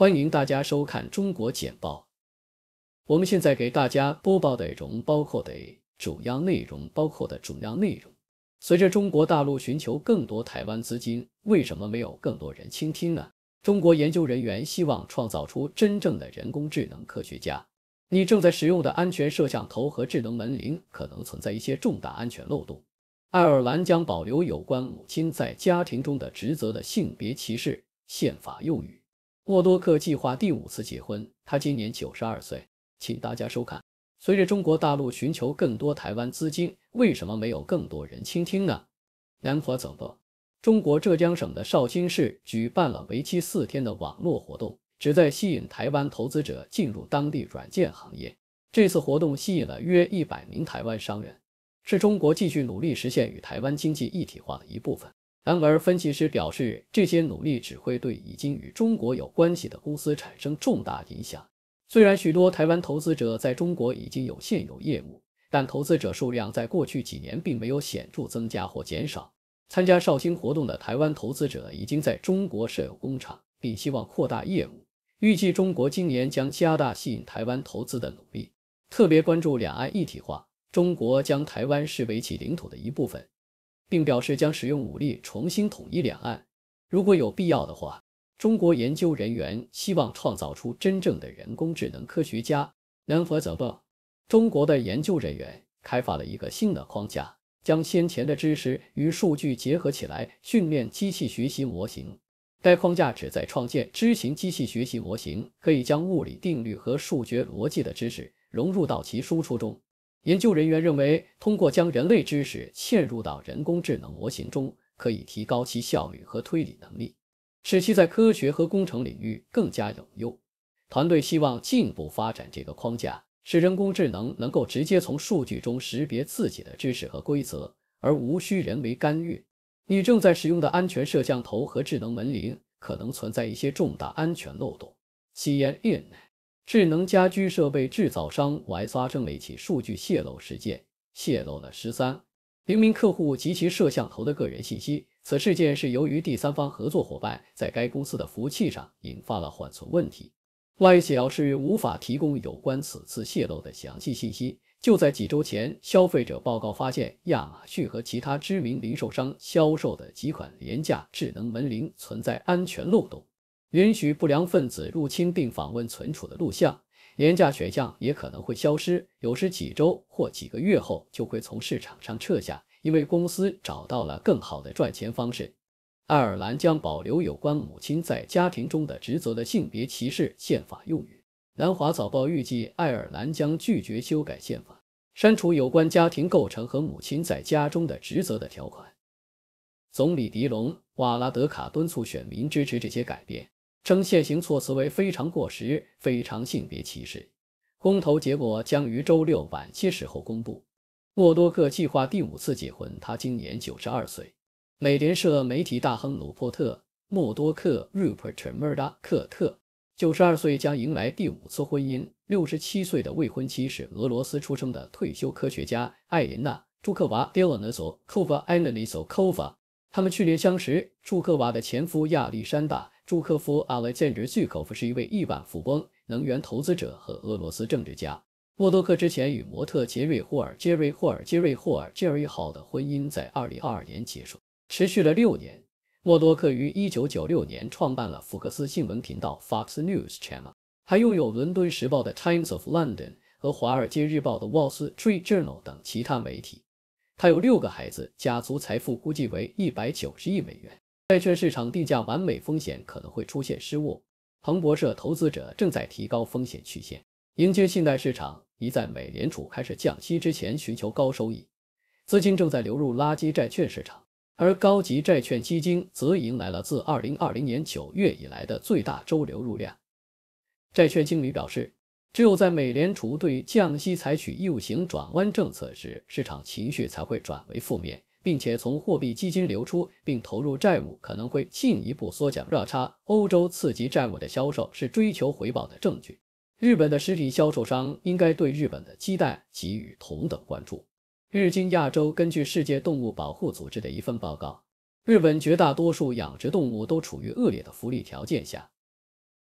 欢迎大家收看中国简报。我们现在给大家播报的内容包括的主要内容包括的主要内容。随着中国大陆寻求更多台湾资金，为什么没有更多人倾听呢？中国研究人员希望创造出真正的人工智能科学家。你正在使用的安全摄像头和智能门铃可能存在一些重大安全漏洞。爱尔兰将保留有关母亲在家庭中的职责的性别歧视宪法用语。默多克计划第五次结婚，他今年九十二岁。请大家收看。随着中国大陆寻求更多台湾资金，为什么没有更多人倾听呢？南华总报：中国浙江省的绍兴市举办了为期四天的网络活动，旨在吸引台湾投资者进入当地软件行业。这次活动吸引了约一百名台湾商人，是中国继续努力实现与台湾经济一体化的一部分。然而，分析师表示，这些努力只会对已经与中国有关系的公司产生重大影响。虽然许多台湾投资者在中国已经有现有业务，但投资者数量在过去几年并没有显著增加或减少。参加绍兴活动的台湾投资者已经在中国设有工厂，并希望扩大业务。预计中国今年将加大吸引台湾投资的努力，特别关注两岸一体化。中国将台湾视为其领土的一部分。并表示将使用武力重新统一两岸。如果有必要的话，中国研究人员希望创造出真正的人工智能科学家。能否泽说：“中国的研究人员开发了一个新的框架，将先前的知识与数据结合起来训练机器学习模型。该框架旨在创建知行机器学习模型，可以将物理定律和数学逻辑的知识融入到其输出中。”研究人员认为，通过将人类知识嵌入到人工智能模型中，可以提高其效率和推理能力，使其在科学和工程领域更加有用。团队希望进一步发展这个框架，使人工智能能够直接从数据中识别自己的知识和规则，而无需人为干预。你正在使用的安全摄像头和智能门铃可能存在一些重大安全漏洞。in。智能家居设备制造商 Y 发生了一起数据泄露事件，泄露了十三名客户及其摄像头的个人信息。此事件是由于第三方合作伙伴在该公司的服务器上引发了缓存问题。Y 表示无法提供有关此次泄露的详细信息。就在几周前，消费者报告发现亚马逊和其他知名零售商销售的几款廉价智能门铃存在安全漏洞。允许不良分子入侵并访问存储的录像，廉价选项也可能会消失，有时几周或几个月后就会从市场上撤下，因为公司找到了更好的赚钱方式。爱尔兰将保留有关母亲在家庭中的职责的性别歧视宪法用语。南华早报预计，爱尔兰将拒绝修改宪法，删除有关家庭构成和母亲在家中的职责的条款。总理迪龙·瓦拉德卡敦促选民支持这些改变。称现行措辞为非常过时、非常性别歧视。公投结果将于周六晚些时候公布。默多克计划第五次结婚，他今年九十二岁。美联社媒体大亨鲁珀特·默多克（ Rupert Murdoch） 九十二岁将迎来第五次婚姻。六十七岁的未婚妻是俄罗斯出生的退休科学家艾琳娜·朱克娃（ e l a n a o Kova e n e n a So Kova）。他们去年相识，朱克娃的前夫亚历山大。朱可夫阿列建杰巨可夫是一位亿万富翁、能源投资者和俄罗斯政治家。默多克之前与模特杰瑞·霍尔杰瑞·霍尔、杰瑞·霍尔、杰瑞·号的婚姻在2022年结束，持续了六年。默多克于1996年创办了福克斯新闻频道 （Fox News Channel），还拥有《伦敦时报的 Times of London） 和《华尔街日报》（Wall 的 Street Journal） 等其他媒体。他有六个孩子，家族财富估计为190亿美元。债券市场定价完美，风险可能会出现失误。彭博社投资者正在提高风险曲线，迎接信贷市场。已在美联储开始降息之前，寻求高收益，资金正在流入垃圾债券市场，而高级债券基金则迎来了自2020年9月以来的最大周流入量。债券经理表示，只有在美联储对降息采取 U 型转弯政策时，市场情绪才会转为负面。并且从货币基金流出并投入债务，可能会进一步缩减热差。欧洲刺激债务的销售是追求回报的证据。日本的实体销售商应该对日本的鸡蛋给予同等关注。日经亚洲根据世界动物保护组织的一份报告，日本绝大多数养殖动物都处于恶劣的福利条件下，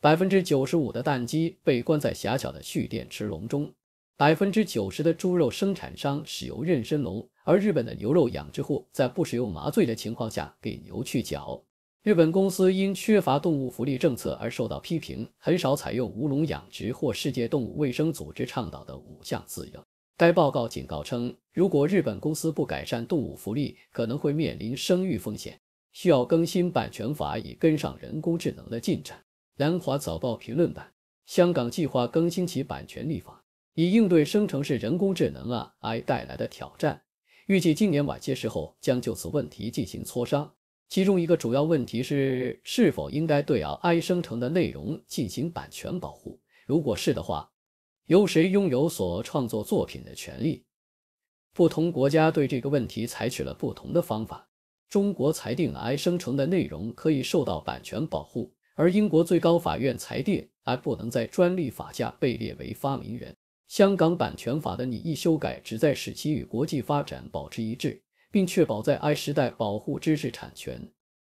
百分之九十五的蛋鸡被关在狭小的蓄电池笼中。百分之九十的猪肉生产商使用妊娠龙，而日本的牛肉养殖户在不使用麻醉的情况下给牛去角。日本公司因缺乏动物福利政策而受到批评，很少采用无笼养殖或世界动物卫生组织倡导的五项自由。该报告警告称，如果日本公司不改善动物福利，可能会面临生育风险，需要更新版权法以跟上人工智能的进展。南华早报评论版：香港计划更新其版权立法。以应对生成式人工智能啊 I 带来的挑战，预计今年晚些时候将就此问题进行磋商。其中一个主要问题是，是否应该对啊 I 生成的内容进行版权保护？如果是的话，由谁拥有所创作作品的权利？不同国家对这个问题采取了不同的方法。中国裁定 I 生成的内容可以受到版权保护，而英国最高法院裁定啊 I 不能在专利法下被列为发明人。香港版权法的拟议修改旨在使其与国际发展保持一致，并确保在 I 时代保护知识产权，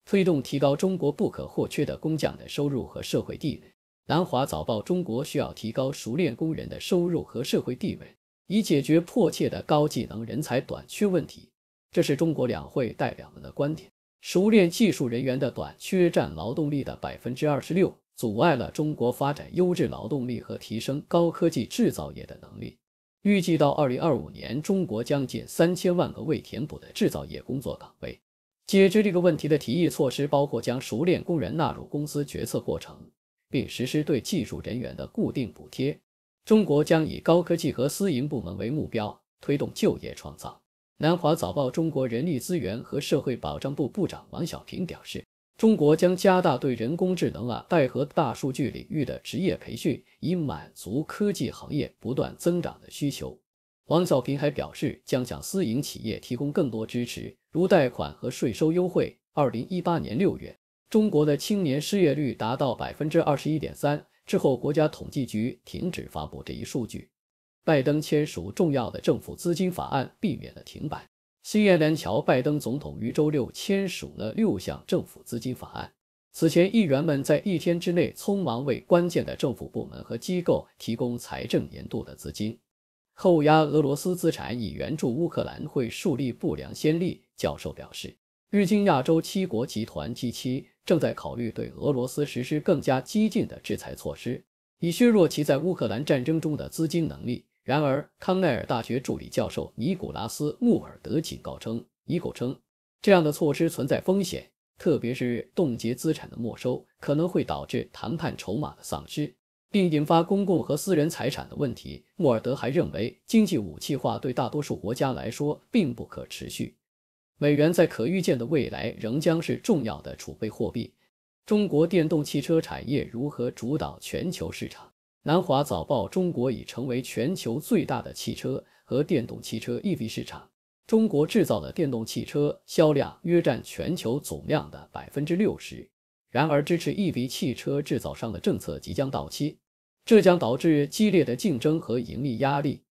推动提高中国不可或缺的工匠的收入和社会地位。南华早报：中国需要提高熟练工人的收入和社会地位，以解决迫切的高技能人才短缺问题。这是中国两会代表们的观点。熟练技术人员的短缺占劳动力的百分之二十六。阻碍了中国发展优质劳动力和提升高科技制造业的能力。预计到二零二五年，中国将近三千万个未填补的制造业工作岗位。解决这个问题的提议措施包括将熟练工人纳入公司决策过程，并实施对技术人员的固定补贴。中国将以高科技和私营部门为目标，推动就业创造。南华早报，中国人力资源和社会保障部部长王小平表示。中国将加大对人工智能啊、带和大数据领域的职业培训，以满足科技行业不断增长的需求。王小平还表示，将向私营企业提供更多支持，如贷款和税收优惠。二零一八年六月，中国的青年失业率达到百分之二十一点三，之后国家统计局停止发布这一数据。拜登签署重要的政府资金法案，避免了停摆。新耶连桥，拜登总统于周六签署了六项政府资金法案。此前，议员们在一天之内匆忙为关键的政府部门和机构提供财政年度的资金。扣押俄罗斯资产以援助乌克兰会树立不良先例，教授表示。日经亚洲七国集团近期正在考虑对俄罗斯实施更加激进的制裁措施，以削弱其在乌克兰战争中的资金能力。然而，康奈尔大学助理教授尼古拉斯·穆尔德警告称，尼古称这样的措施存在风险，特别是冻结资产的没收可能会导致谈判筹码的丧失，并引发公共和私人财产的问题。穆尔德还认为，经济武器化对大多数国家来说并不可持续。美元在可预见的未来仍将是重要的储备货币。中国电动汽车产业如何主导全球市场？南华早报：中国已成为全球最大的汽车和电动汽车 （EV） 市场。中国制造的电动汽车销量约占全球总量的百分之六十。然而，支持 EV 汽车制造商的政策即将到期，这将导致激烈的竞争和盈利压力。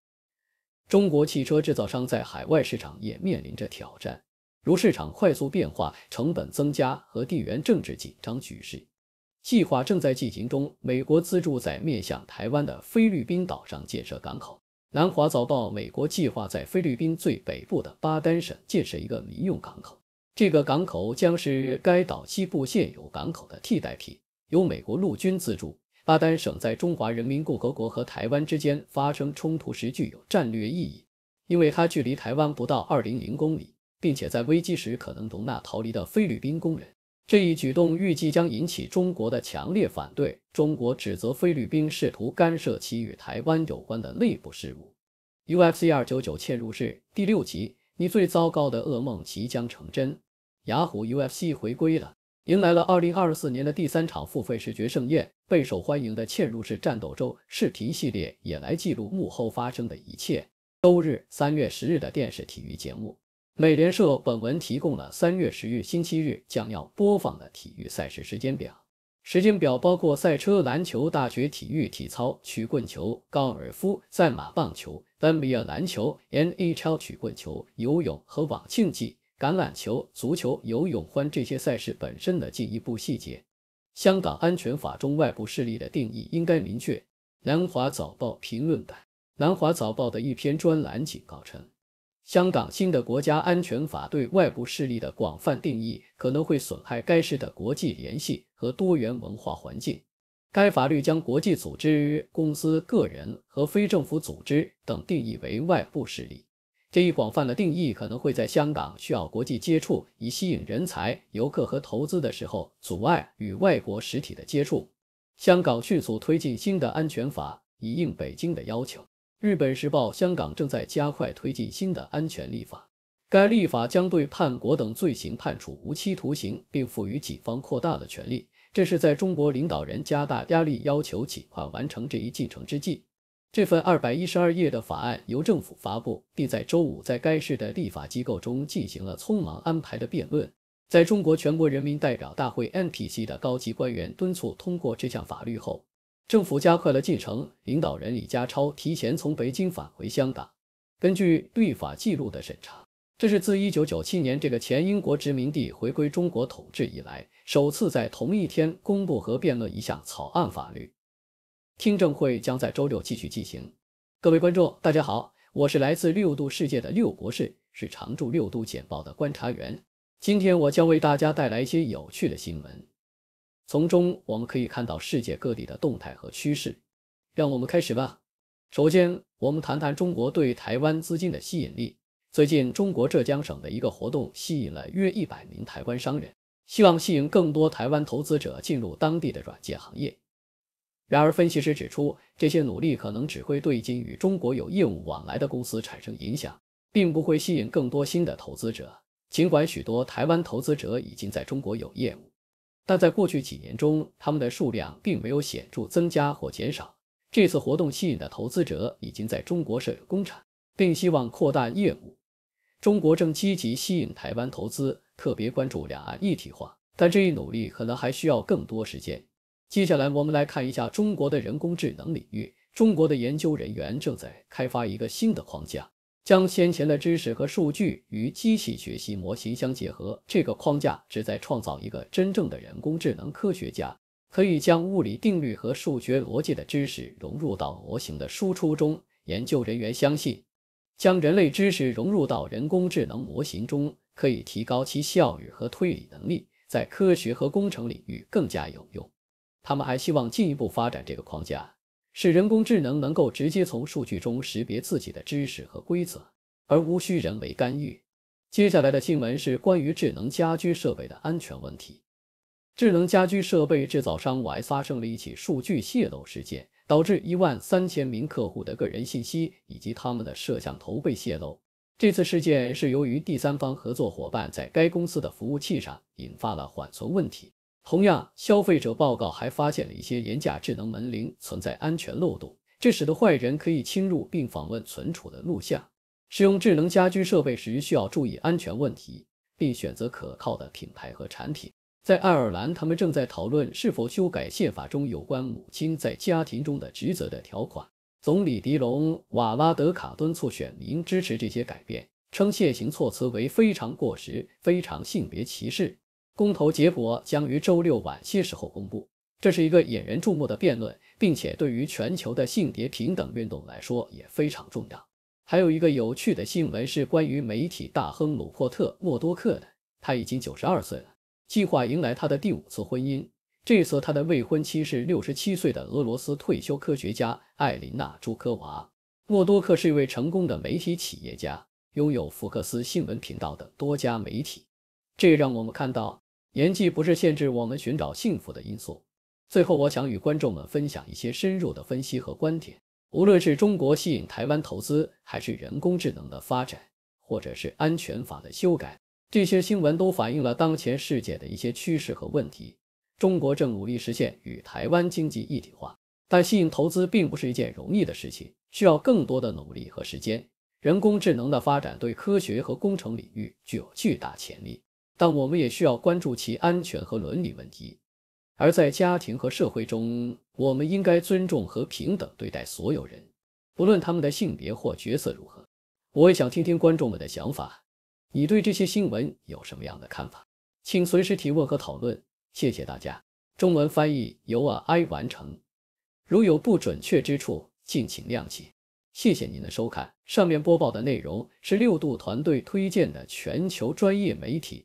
中国汽车制造商在海外市场也面临着挑战，如市场快速变化、成本增加和地缘政治紧张局势。计划正在进行中，美国资助在面向台湾的菲律宾岛上建设港口。南华早报：美国计划在菲律宾最北部的巴丹省建设一个民用港口，这个港口将是该岛西部现有港口的替代品，由美国陆军资助。巴丹省在中华人民共和国和台湾之间发生冲突时具有战略意义，因为它距离台湾不到200公里，并且在危机时可能容纳逃离的菲律宾工人。这一举动预计将引起中国的强烈反对。中国指责菲律宾试图干涉其与台湾有关的内部事务。UFC 二九九嵌入式第六集，你最糟糕的噩梦即将成真。雅虎 UFC 回归了，迎来了二零二四年的第三场付费视觉盛宴。备受欢迎的嵌入式战斗周视频系列也来记录幕后发生的一切。周日三月十日的电视体育节目。美联社本文提供了三月十日星期日将要播放的体育赛事时间表。时间表包括赛车、篮球、大学体育、体操、曲棍球、高尔夫、赛马、棒球、NBA 篮球、NHL 曲棍球、游泳和网竞技、橄榄球、足球、游泳欢这些赛事本身的进一步细节。香港安全法中外部势力的定义应该明确。南华早报评论版，南华早报的一篇专栏警告称。香港新的国家安全法对外部势力的广泛定义可能会损害该市的国际联系和多元文化环境。该法律将国际组织、公司、个人和非政府组织等定义为外部势力。这一广泛的定义可能会在香港需要国际接触以吸引人才、游客和投资的时候阻碍与外国实体的接触。香港迅速推进新的安全法以应北京的要求。日本时报：香港正在加快推进新的安全立法，该立法将对叛国等罪行判处无期徒刑，并赋予己方扩大的权利。这是在中国领导人加大压力，要求尽快完成这一进程之际。这份二百一十二页的法案由政府发布，并在周五在该市的立法机构中进行了匆忙安排的辩论。在中国全国人民代表大会 NPC 的高级官员敦促通过这项法律后。政府加快了进程，领导人李家超提前从北京返回香港。根据立法记录的审查，这是自1997年这个前英国殖民地回归中国统治以来，首次在同一天公布和辩论一项草案法律。听证会将在周六继续进行。各位观众，大家好，我是来自六度世界的六博士，是常驻六度简报的观察员。今天我将为大家带来一些有趣的新闻。从中我们可以看到世界各地的动态和趋势，让我们开始吧。首先，我们谈谈中国对台湾资金的吸引力。最近，中国浙江省的一个活动吸引了约一百名台湾商人，希望吸引更多台湾投资者进入当地的软件行业。然而，分析师指出，这些努力可能只会对已经与中国有业务往来的公司产生影响，并不会吸引更多新的投资者。尽管许多台湾投资者已经在中国有业务。但在过去几年中，他们的数量并没有显著增加或减少。这次活动吸引的投资者已经在中国设有工厂，并希望扩大业务。中国正积极吸引台湾投资，特别关注两岸一体化，但这一努力可能还需要更多时间。接下来，我们来看一下中国的人工智能领域。中国的研究人员正在开发一个新的框架。将先前的知识和数据与机器学习模型相结合，这个框架旨在创造一个真正的人工智能科学家，可以将物理定律和数学逻辑的知识融入到模型的输出中。研究人员相信，将人类知识融入到人工智能模型中，可以提高其效率和推理能力，在科学和工程领域更加有用。他们还希望进一步发展这个框架。使人工智能能够直接从数据中识别自己的知识和规则，而无需人为干预。接下来的新闻是关于智能家居设备的安全问题。智能家居设备制造商外发生了一起数据泄露事件，导致一万三千名客户的个人信息以及他们的摄像头被泄露。这次事件是由于第三方合作伙伴在该公司的服务器上引发了缓存问题。同样，消费者报告还发现了一些廉价智能门铃存在安全漏洞，这使得坏人可以侵入并访问存储的录像。使用智能家居设备时需要注意安全问题，并选择可靠的品牌和产品。在爱尔兰，他们正在讨论是否修改宪法中有关母亲在家庭中的职责的条款。总理迪龙·瓦拉德卡敦促选民支持这些改变，称现行措辞为非常过时、非常性别歧视。公投结果将于周六晚些时候公布。这是一个引人注目的辩论，并且对于全球的性别平等运动来说也非常重要。还有一个有趣的新闻是关于媒体大亨鲁珀特·默多克的。他已经九十二岁了，计划迎来他的第五次婚姻。这次他的未婚妻是六十七岁的俄罗斯退休科学家艾琳娜·朱科娃。默多克是一位成功的媒体企业家，拥有福克斯新闻频道等多家媒体。这让我们看到。年纪不是限制我们寻找幸福的因素。最后，我想与观众们分享一些深入的分析和观点。无论是中国吸引台湾投资，还是人工智能的发展，或者是安全法的修改，这些新闻都反映了当前世界的一些趋势和问题。中国正努力实现与台湾经济一体化，但吸引投资并不是一件容易的事情，需要更多的努力和时间。人工智能的发展对科学和工程领域具有巨大潜力。但我们也需要关注其安全和伦理问题。而在家庭和社会中，我们应该尊重和平等对待所有人，不论他们的性别或角色如何。我也想听听观众们的想法，你对这些新闻有什么样的看法？请随时提问和讨论。谢谢大家。中文翻译由我 i 完成，如有不准确之处，敬请谅解。谢谢您的收看。上面播报的内容是六度团队推荐的全球专业媒体。